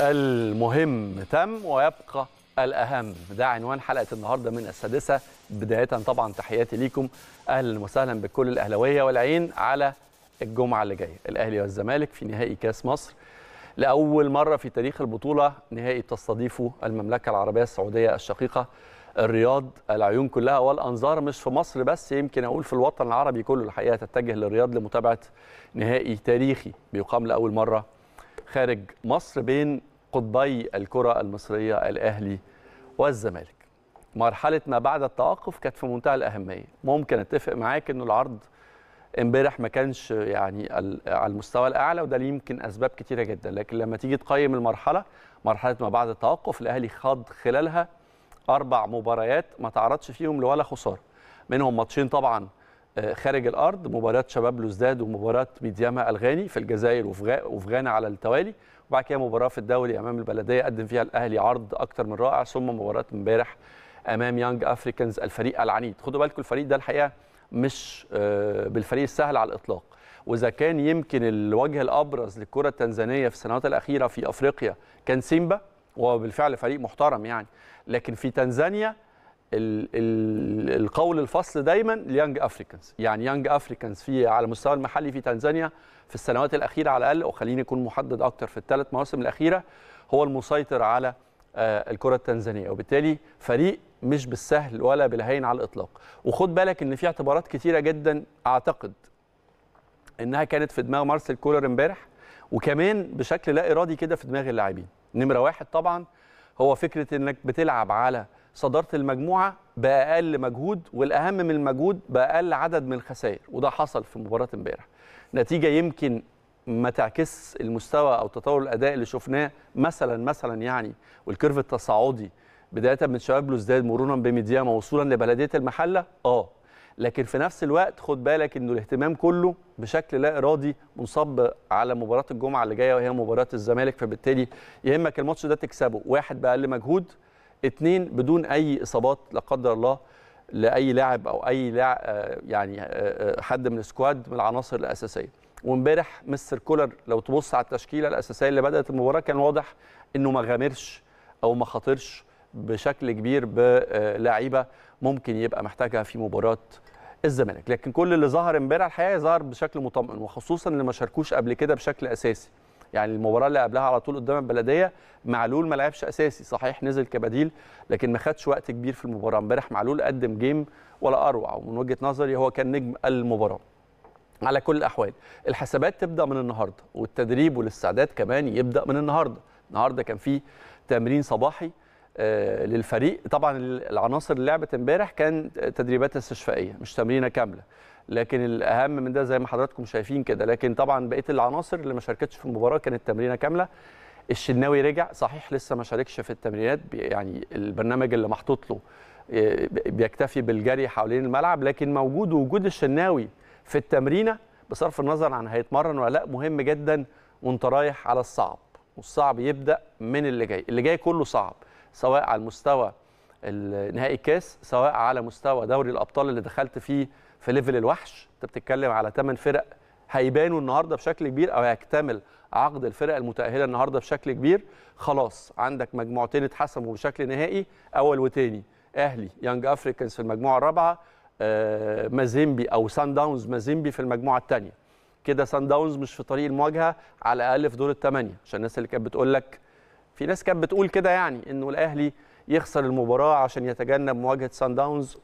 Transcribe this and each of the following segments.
المهم تم ويبقى الأهم ده عنوان حلقة النهاردة من السادسة بداية طبعا تحياتي ليكم أهلا وسهلا بكل الأهلوية والعين على الجمعة اللي جاية الأهلي والزمالك في نهائي كاس مصر لأول مرة في تاريخ البطولة نهائي تستضيفه المملكة العربية السعودية الشقيقة الرياض العيون كلها والأنظار مش في مصر بس يمكن أقول في الوطن العربي كله الحقيقة تتجه للرياض لمتابعة نهائي تاريخي بيقام لأول مرة خارج مصر بين قطبي الكرة المصرية الأهلي والزمالك مرحلة ما بعد التوقف كانت في منتهى الأهمية ممكن أتفق معاك أنه العرض امبارح ما كانش يعني على المستوى الأعلى وده يمكن أسباب كتيرة جدا لكن لما تيجي تقيم المرحلة مرحلة ما بعد التوقف الأهلي خاض خلالها أربع مباريات ما تعرضش فيهم لولا خسارة منهم ماتشين طبعا خارج الارض مباراه شباب لوزداد ومباراه ميدياما الغاني في الجزائر وفي غانا على التوالي وبعد كده مباراه في الدوري امام البلديه قدم فيها الاهلي عرض اكثر من رائع ثم مباراه امبارح امام يانج افريكانز الفريق العنيد خدوا بالكم الفريق ده الحقيقه مش آه، بالفريق السهل على الاطلاق واذا كان يمكن الوجه الابرز للكره التنزانيه في السنوات الاخيره في افريقيا كان سيمبا وبالفعل فريق محترم يعني لكن في تنزانيا ال القول الفصل دايما ليانج افريكانز يعني يانج افريكانز في على المستوى المحلي في تنزانيا في السنوات الاخيره على الاقل وخليني اكون محدد اكتر في الثلاث مواسم الاخيره هو المسيطر على آه، الكره التنزانيه وبالتالي فريق مش بالسهل ولا بالهين على الاطلاق وخد بالك ان في اعتبارات كثيره جدا اعتقد انها كانت في دماغ مارسيل كولر امبارح وكمان بشكل لا ارادي كده في دماغ اللاعبين نمره واحد طبعا هو فكره انك بتلعب على صدارة المجموعة بأقل مجهود والأهم من المجهود بأقل عدد من الخسائر وده حصل في مباراة امبارح نتيجة يمكن ما تعكس المستوى أو تطور الأداء اللي شفناه مثلا مثلا يعني والكيرف التصاعدي بداية من شباب بلوزداد مرورا بميدياما وصولا لبلدية المحلة اه لكن في نفس الوقت خد بالك انه الاهتمام كله بشكل لا ارادي منصب على مباراه الجمعه اللي جايه وهي مباراه الزمالك فبالتالي يهمك الماتش ده تكسبه واحد باقل مجهود اثنين بدون اي اصابات لا قدر الله لاي لاعب او اي لاعب آه، يعني آه، آه، حد من السكواد من العناصر الاساسيه وامبارح مستر كولر لو تبص على التشكيله الاساسيه اللي بدات المباراه كان واضح انه ما غامرش او ما خاطرش بشكل كبير بلاعيبه ممكن يبقى محتاجها في مباراه الزمالك لكن كل اللي ظهر امبارح الحقيقه ظهر بشكل مطمئن وخصوصا اللي ما شاركوش قبل كده بشكل اساسي يعني المباراه اللي قبلها على طول قدام البلديه معلول ما لعبش اساسي صحيح نزل كبديل لكن ما خدش وقت كبير في المباراه امبارح معلول قدم جيم ولا اروع ومن وجهه نظري هو كان نجم المباراه على كل الاحوال الحسابات تبدا من النهارده والتدريب والاستعداد كمان يبدا من النهارده النهارده كان في تمرين صباحي آه، للفريق طبعا العناصر اللي لعبت امبارح كان تدريبات استشفائيه مش تمرينه كامله لكن الاهم من ده زي ما حضراتكم شايفين كده لكن طبعا بقيه العناصر اللي ما شاركتش في المباراه كانت تمرينه كامله الشناوي رجع صحيح لسه ما شاركش في التمرينات يعني البرنامج اللي محطوط له آه، بيكتفي بالجري حوالين الملعب لكن موجود وجود الشناوي في التمرينه بصرف النظر عن هيتمرن ولا لا مهم جدا وانت رايح على الصعب والصعب يبدا من اللي جاي اللي جاي كله صعب سواء على المستوى نهائي الكاس سواء على مستوى دوري الابطال اللي دخلت فيه في ليفل الوحش انت بتتكلم على 8 فرق هيبانوا النهارده بشكل كبير او هيكتمل عقد الفرق المتاهله النهارده بشكل كبير خلاص عندك مجموعتين اتحسموا بشكل نهائي اول وتاني اهلي يانج افريكانز في المجموعه الرابعه مازيمبي آه، او سان داونز مازيمبي في المجموعه الثانيه كده سان داونز مش في طريق المواجهه على الاقل في دور الثمانيه عشان الناس اللي كانت بتقول لك في ناس كانت بتقول كده يعني انه الاهلي يخسر المباراه عشان يتجنب مواجهه سان داونز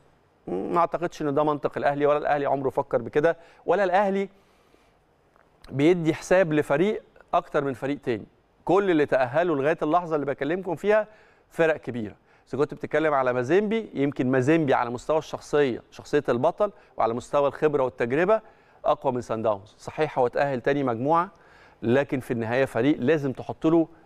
ما اعتقدش ان ده منطق الاهلي ولا الاهلي عمره فكر بكده ولا الاهلي بيدي حساب لفريق اكتر من فريق تاني كل اللي تاهلوا لغايه اللحظه اللي بكلمكم فيها فرق كبيره اذا كنت بتتكلم على مازيمبي يمكن مازيمبي على مستوى الشخصيه شخصيه البطل وعلى مستوى الخبره والتجربه اقوى من سان داونز صحيح هو تاهل تاني مجموعه لكن في النهايه فريق لازم تحط له